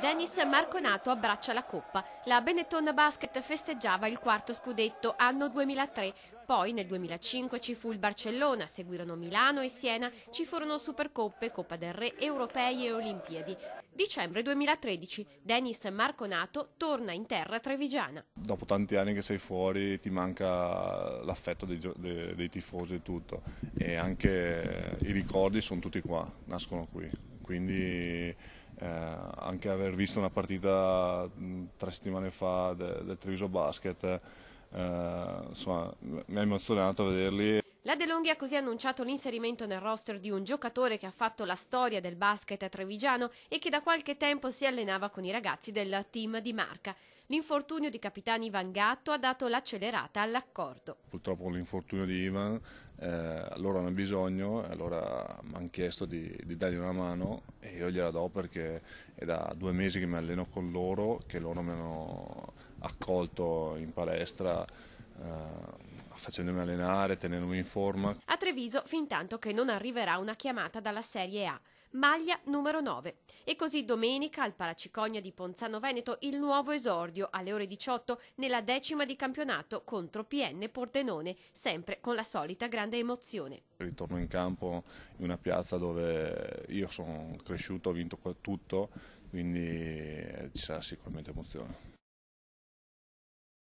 Dennis Marconato abbraccia la coppa. La Benetton Basket festeggiava il quarto scudetto anno 2003. Poi nel 2005 ci fu il Barcellona, seguirono Milano e Siena, ci furono Supercoppe, Coppa del Re, Europei e Olimpiadi. Dicembre 2013, Dennis Marconato torna in terra trevigiana. Dopo tanti anni che sei fuori ti manca l'affetto dei, dei, dei tifosi e tutto e anche i ricordi sono tutti qua, nascono qui. Quindi eh, anche aver visto una partita mh, tre settimane fa de, del Treviso Basket, eh, insomma, mi ha emozionato vederli. La De Longhi ha così annunciato l'inserimento nel roster di un giocatore che ha fatto la storia del basket trevigiano e che da qualche tempo si allenava con i ragazzi del team di Marca. L'infortunio di capitani Ivan Gatto ha dato l'accelerata all'accordo. Purtroppo l'infortunio di Ivan eh, loro hanno bisogno, e allora mi hanno chiesto di, di, dargli una mano e io gliela do perché è da due mesi che mi alleno con loro, che loro mi hanno accolto in palestra. Eh, facendomi allenare, tenendomi in forma. A Treviso, fin tanto che non arriverà una chiamata dalla Serie A, maglia numero 9. E così domenica al Palacicogna di Ponzano Veneto il nuovo esordio alle ore 18 nella decima di campionato contro PN Pordenone, sempre con la solita grande emozione. Ritorno in campo in una piazza dove io sono cresciuto, ho vinto tutto, quindi ci sarà sicuramente emozione.